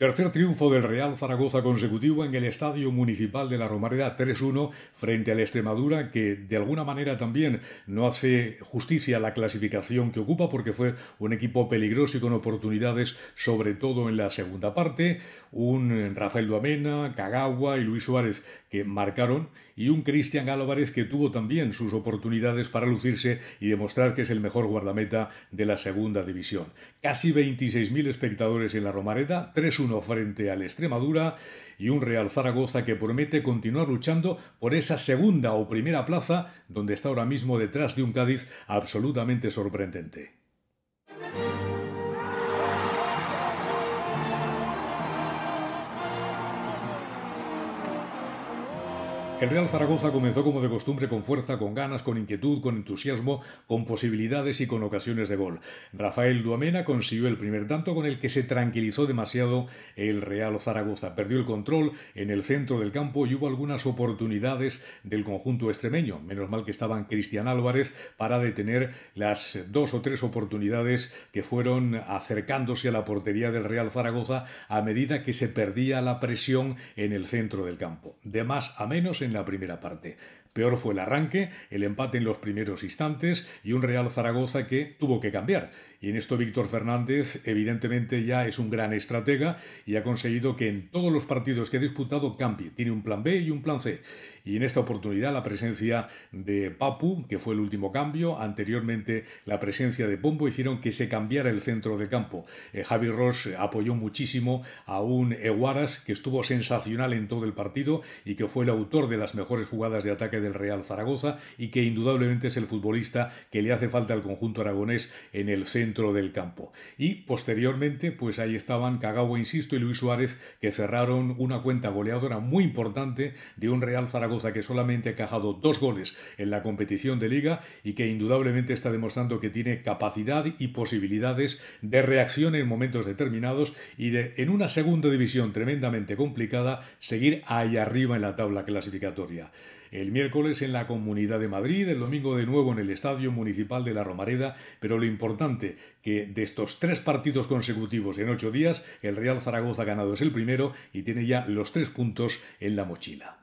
Tercer triunfo del Real Zaragoza consecutivo en el Estadio Municipal de la Romareda 3-1 frente al Extremadura, que de alguna manera también no hace justicia a la clasificación que ocupa porque fue un equipo peligroso y con oportunidades, sobre todo en la segunda parte. Un Rafael Duamena, Cagagua y Luis Suárez que marcaron y un Cristian Álvarez que tuvo también sus oportunidades para lucirse y demostrar que es el mejor guardameta de la segunda división. Casi 26.000 espectadores en la Romareda, 3-1 frente a frente al Extremadura y un Real Zaragoza que promete continuar luchando por esa segunda o primera plaza donde está ahora mismo detrás de un Cádiz absolutamente sorprendente. El Real Zaragoza comenzó como de costumbre con fuerza, con ganas, con inquietud, con entusiasmo, con posibilidades y con ocasiones de gol. Rafael Duamena consiguió el primer tanto con el que se tranquilizó demasiado el Real Zaragoza. Perdió el control en el centro del campo y hubo algunas oportunidades del conjunto extremeño. Menos mal que estaban Cristian Álvarez para detener las dos o tres oportunidades que fueron acercándose a la portería del Real Zaragoza a medida que se perdía la presión en el centro del campo. De más a menos en la primera parte. Peor fue el arranque, el empate en los primeros instantes y un Real Zaragoza que tuvo que cambiar. Y en esto Víctor Fernández evidentemente ya es un gran estratega y ha conseguido que en todos los partidos que ha disputado cambie. Tiene un plan B y un plan C. Y en esta oportunidad la presencia de Papu, que fue el último cambio, anteriormente la presencia de Pombo hicieron que se cambiara el centro de campo. Eh, Javi Ross apoyó muchísimo a un Eguaras que estuvo sensacional en todo el partido y que fue el autor de las mejores jugadas de ataque del Real Zaragoza y que indudablemente es el futbolista que le hace falta al conjunto aragonés en el centro del campo. Y posteriormente, pues ahí estaban Kagawa, e insisto, y Luis Suárez que cerraron una cuenta goleadora muy importante de un Real Zaragoza que solamente ha cajado dos goles en la competición de liga y que indudablemente está demostrando que tiene capacidad y posibilidades de reacción en momentos determinados y de, en una segunda división tremendamente complicada, seguir ahí arriba en la tabla clasificada. El miércoles en la Comunidad de Madrid, el domingo de nuevo en el Estadio Municipal de La Romareda, pero lo importante que de estos tres partidos consecutivos en ocho días, el Real Zaragoza ganado es el primero y tiene ya los tres puntos en la mochila.